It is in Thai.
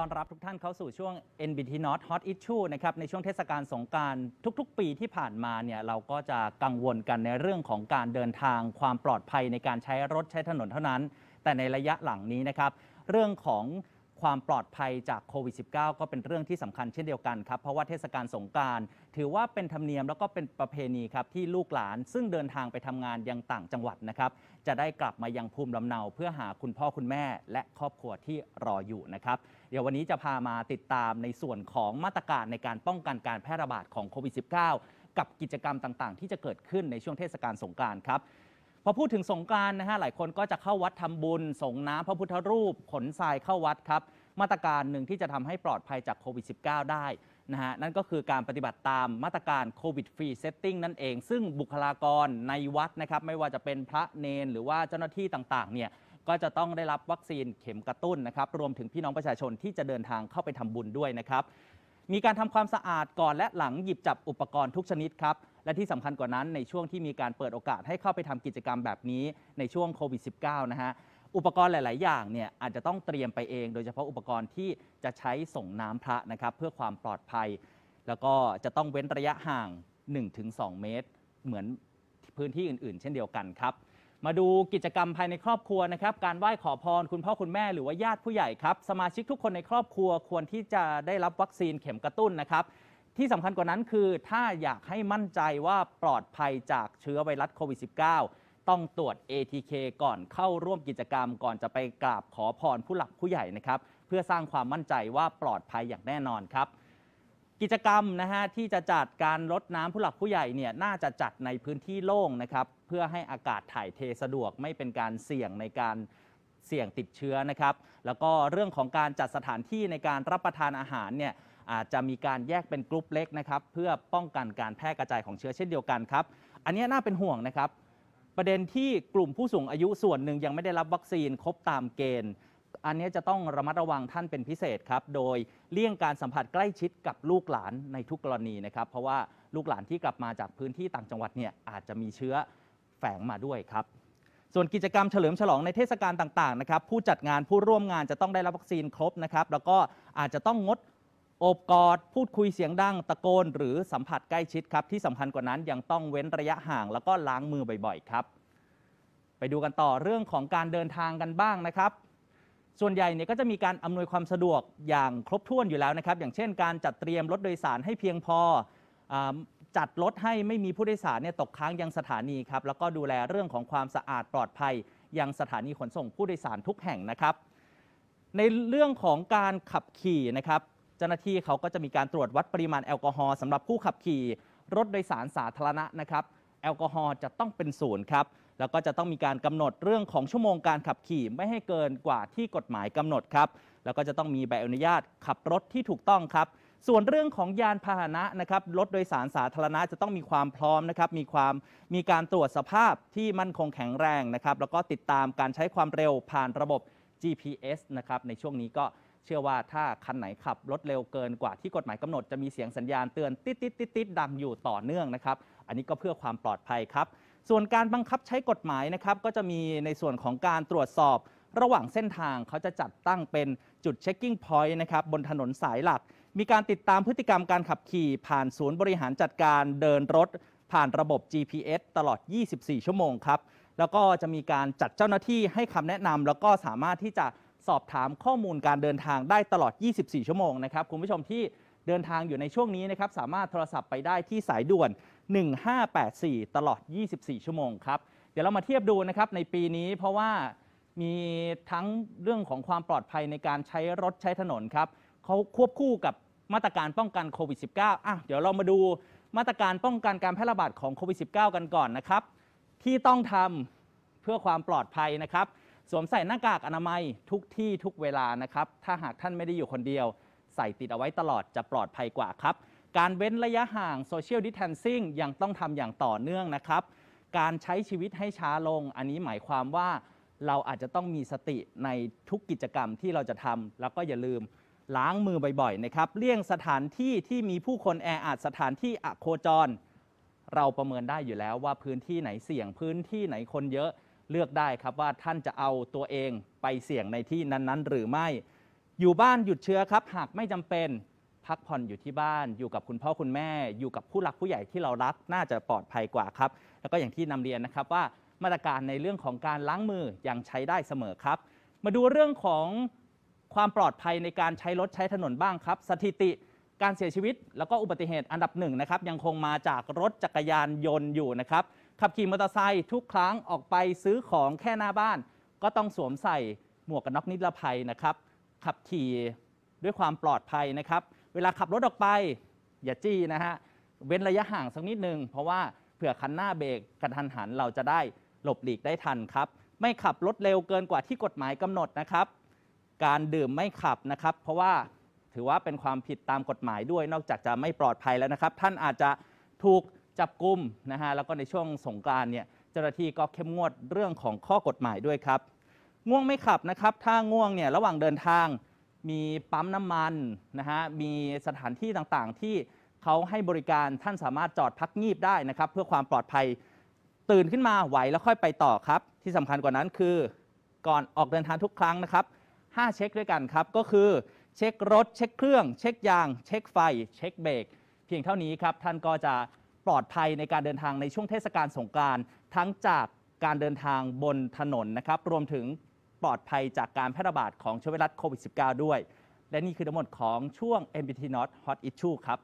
ต้อนรับทุกท่านเข้าสู่ช่วง NBT Not Hot Issue นะครับในช่วงเทศกาลสงการทุก ๆ ปีที่ผ่านมาเนี่ยเราก็จะกังวลกันในเรื่องของการเดินทาง ความปลอดภัยในการใช้รถใช้ถนนเท่านั้น แต่ในระยะหลังนี้นะครับ เรื่องของความปลอดภัยจากโควิด -19 ก็เป็นเรื่องที่สำคัญเช่นเดียวกันครับ เพราะว่าเทศกาลสงการ ถือว่าเป็นธรรมเนียมแล้วก็เป็นประเพณีครับที่ลูกหลาน ซึ่งเดินทางไปทำงานยังต่างจังหวัดนะครับ จะได้กลับมายังภูมิลำเนา เพื่อหาคุณพ่อคุณแม่ และครอบครัวที่รออยู่นะครับเดี๋ยววันนี้จะพามาติดตามในส่วนของมาตรการในการป้องกันการแพร่ระบาดของโควิด -19 กับกิจกรรมต่างๆ ที่จะเกิดขึ้นในช่วงเทศกาลสงการครับ พอพูดถึงสงการนะฮะหลายคนก็จะเข้าวัดทำบุญส่งน้ำพระพุทธรูปขนทรายเข้าวัดครับ มาตรการหนึ่งที่จะทำให้ปลอดภัยจากโควิด -19 ได้นะฮะนั่นก็คือการปฏิบัติตามมาตรการโควิดฟรีเซตติ้งนั่นเอง ซึ่งบุคลากรในวัดนะครับไม่ว่าจะเป็นพระเนนหรือว่าเจ้าหน้าที่ต่างๆ เนี่ยก็จะต้องได้รับวัคซีนเข็มกระตุ้นนะครับ รวมถึงพี่น้องประชาชนที่จะเดินทางเข้าไปทำบุญด้วยนะครับ มีการทำความสะอาดก่อนและหลังหยิบจับอุปกรณ์ทุกชนิดครับ และที่สำคัญกว่านั้นในช่วงที่มีการเปิดโอกาสให้เข้าไปทำกิจกรรมแบบนี้ ในช่วงโควิด -19 นะฮะ อุปกรณ์หลาย ๆ อย่างเนี่ยอาจจะต้องเตรียมไปเองโดยเฉพาะอุปกรณ์ที่จะใช้ส่งน้ำพระนะครับเพื่อความปลอดภัย แล้วก็จะต้องเว้นระยะห่าง 1-2 เมตร เหมือนพื้นที่อื่น ๆ เช่นเดียวกันครับมาดูกิจกรรมภายในครอบครัวนะครับ การไหว้ขอพรคุณพ่อคุณแม่หรือว่าญาติผู้ใหญ่ครับ สมาชิกทุกคนในครอบครัว ควรที่จะได้รับวัคซีนเข็มกระตุ้นนะครับ ที่สำคัญกว่านั้นคือถ้าอยากให้มั่นใจว่าปลอดภัยจากเชื้อไวรัสโควิด -19 ต้องตรวจ ATK ก่อนเข้าร่วมกิจกรรมก่อนจะไปกราบขอพรผู้หลักผู้ใหญ่นะครับเพื่อสร้างความมั่นใจว่าปลอดภัยอย่างแน่นอนครับกิจกรรมนะฮะที่จะจัดการรดน้ำผู้หลักผู้ใหญ่เนี่ยน่าจะจัดในพื้นที่โล่งนะครับเพื่อให้อากาศถ่ายเทสะดวกไม่เป็นการเสี่ยงในการเสี่ยงติดเชื้อนะครับ แล้วก็เรื่องของการจัดสถานที่ในการรับประทานอาหารเนี่ยอาจจะมีการแยกเป็นกลุ่มเล็กนะครับเพื่อป้องกันการแพร่กระจายของเชื้อเช่นเดียวกันครับอันนี้น่าเป็นห่วงนะครับประเด็นที่กลุ่มผู้สูงอายุส่วนหนึ่งยังไม่ได้รับวัคซีนครบตามเกณฑ์อันนี้จะต้องระมัดระวังท่านเป็นพิเศษครับ โดยเลี่ยงการสัมผัสใกล้ชิดกับลูกหลานในทุกกรณีนะครับ เพราะว่าลูกหลานที่กลับมาจากพื้นที่ต่างจังหวัดเนี่ยอาจจะมีเชื้อแฝงมาด้วยครับ ส่วนกิจกรรมเฉลิมฉลองในเทศกาลต่างๆนะครับ ผู้จัดงานผู้ร่วมงานจะต้องได้รับวัคซีนครบนะครับ แล้วก็อาจจะต้องงดโอบกอดพูดคุยเสียงดังตะโกน หรือสัมผัสใกล้ชิดครับที่สำคัญกว่านั้นยังต้องเว้นระยะห่างแล้วก็ล้างมือบ่อยๆครับ ไปดูกันต่อเรื่องของการเดินทางกันบ้างนะครับส่วนใหญ่เนี่ยก็จะมีการอำนวยความสะดวกอย่างครบถ้วนอยู่แล้วนะครับ อย่างเช่น การจัดเตรียมรถโดยสารให้เพียงพออจัดรถให้ไม่มีผู้โดยสารเนี่ยตกค้างยังสถานีครับแล้วก็ดูแลเรื่องของความสะอาดปลอดภัยยังสถานีขนส่งผู้โดยสารทุกแห่งนะครับ ในเรื่องของการขับขี่นะครับ เจ้าหน้าที่เขาก็จะมีการตรวจวัดปริมาณแอลกอฮอล์สำหรับผู้ขับขี่รถโดยสารสาธารณะนะครับ แอลกอฮอล์จะต้องเป็นศูนย์ครับแล้วก็จะต้องมีการกำหนดเรื่องของชั่วโมงการขับขี่ไม่ให้เกินกว่าที่กฎหมายกำหนดครับ แล้วก็จะต้องมีใบอนุญาตขับรถที่ถูกต้องครับ ส่วนเรื่องของยานพาหนะนะครับรถโดยสารสาธารณะจะต้องมีความพร้อมนะครับ มีความมีการตรวจสภาพที่มั่นคงแข็งแรงนะครับ แล้วก็ติดตามการใช้ความเร็วผ่านระบบ GPS นะครับ ในช่วงนี้ก็เชื่อว่าถ้าคันไหนขับรถเร็วเกินกว่าที่กฎหมายกำหนดจะมีเสียงสัญญาณเตือนติดติดติดติดดังอยู่ต่อเนื่องนะครับ อันนี้ก็เพื่อความปลอดภัยครับส่วนการบังคับใช้กฎหมายนะครับก็จะมีในส่วนของการตรวจสอบระหว่างเส้นทางเขาจะจัดตั้งเป็นจุดเช็คกิ้งพอยต์นะครับบนถนนสายหลัก มีการติดตามพฤติกรรมการขับขี่ผ่านศูนย์บริหารจัดการเดินรถ ผ่านระบบ GPS ตลอด 24 ชั่วโมงครับ แล้วก็จะมีการจัดเจ้าหน้าที่ให้คำแนะนำแล้วก็สามารถที่จะสอบถามข้อมูลการเดินทางได้ตลอด 24 ชั่วโมงนะครับคุณผู้ชมที่เดินทางอยู่ในช่วงนี้นะครับสามารถโทรศัพท์ไปได้ที่สายด่วน1584 ตลอด 24 ชั่วโมงครับ เดี๋ยวเรามาเทียบดูนะครับในปีนี้เพราะว่ามีทั้งเรื่องของความปลอดภัยในการใช้รถใช้ถนนครับเขาควบคู่กับมาตรการป้องกันโควิด -19 อ่ะเดี๋ยวเรามาดูมาตรการป้องกันการแพร่ระบาดของโควิด -19 กันก่อนนะครับ ที่ต้องทำเพื่อความปลอดภัยนะครับ สวมใส่หน้ากากอนามัยทุกที่ทุกเวลานะครับถ้าหากท่านไม่ได้อยู่คนเดียว ใส่ติดเอาไว้ตลอดจะปลอดภัยกว่าครับการเว้นระยะห่างโซเชียลดิสแทนซิ่งยังต้องทำอย่างต่อเนื่องนะครับ การใช้ชีวิตให้ช้าลง อันนี้หมายความว่าเราอาจจะต้องมีสติในทุกกิจกรรมที่เราจะทำแล้วก็อย่าลืมล้างมือบ่อยๆนะครับเลี่ยงสถานที่ที่มีผู้คนแออัดสถานที่อโคจร เราประเมินได้อยู่แล้วว่าพื้นที่ไหนเสี่ยงพื้นที่ไหนคนเยอะเลือกได้ครับว่าท่านจะเอาตัวเองไปเสี่ยงในที่นั้น ๆ หรือไม่อยู่บ้านหยุดเชื้อครับหากไม่จำเป็นพักผ่อนอยู่ที่บ้านอยู่กับคุณพ่อคุณแม่อยู่กับผู้หลักผู้ใหญ่ที่เรารัก น่าจะปลอดภัยกว่าครับ แล้วก็อย่างที่นำเรียนนะครับว่ามาตรการในเรื่องของการล้างมือยังใช้ได้เสมอครับ มาดูเรื่องของความปลอดภัยในการใช้รถใช้ถนนบ้างครับ สถิติการเสียชีวิต แล้วก็อุบัติเหตุอันดับหนึ่งนะครับ ยังคงมาจากรถจักรยานยนต์อยู่นะครับขับขี่มอเตอร์ไซค์ทุกครั้งออกไปซื้อของแค่หน้าบ้าน ก็ต้องสวมใส่หมวกกันน็อกนิรภัยนะครับ ขับขี่ด้วยความปลอดภัยนะครับเวลาขับรถออกไปอย่าจี้นะฮะเว้นระยะห่างสักนิดนึงเพราะว่าเผื่อคันหน้าเบรกกระทันหันเราจะได้หลบหลีกได้ทันครับไม่ขับรถเร็วเกินกว่าที่กฎหมายกำหนดนะครับ การดื่มไม่ขับนะครับ เพราะว่าถือว่าเป็นความผิดตามกฎหมายด้วยนอกจากจะไม่ปลอดภัยแล้วนะครับ ท่านอาจจะถูกจับกุมนะฮะแล้วก็ในช่วงสงการเนี่ยเจ้าหน้าที่ก็เข้มงวดเรื่องของข้อกฎหมายด้วยครับ ง่วงไม่ขับนะครับถ้าง่วงเนี่ยระหว่างเดินทางมีปั๊มน้ำมันนะฮะ มีสถานที่ต่างๆ ที่เขาให้บริการท่านสามารถจอดพักงีบได้นะครับ เพื่อความปลอดภัยตื่นขึ้นมาไหวแล้วค่อยไปต่อครับ ที่สำคัญกว่านั้นคือ ก่อนออกเดินทางทุกครั้งนะครับ5เช็คด้วยกันครับก็คือ เช็ครถ เช็คเครื่อง เช็คยาง เช็คไฟ เช็คเบรกเพียงเท่านี้ครับท่านก็จะปลอดภัยในการเดินทางในช่วงเทศกาลสงการทั้งจากการเดินทางบนถนนนะครับรวมถึงปลอดภัยจากการแพร่ระบาดของเชื้อไวรัสโควิด -19 ด้วย และนี่คือทั้งหมดของช่วง MBT Not Hot Issue ครับ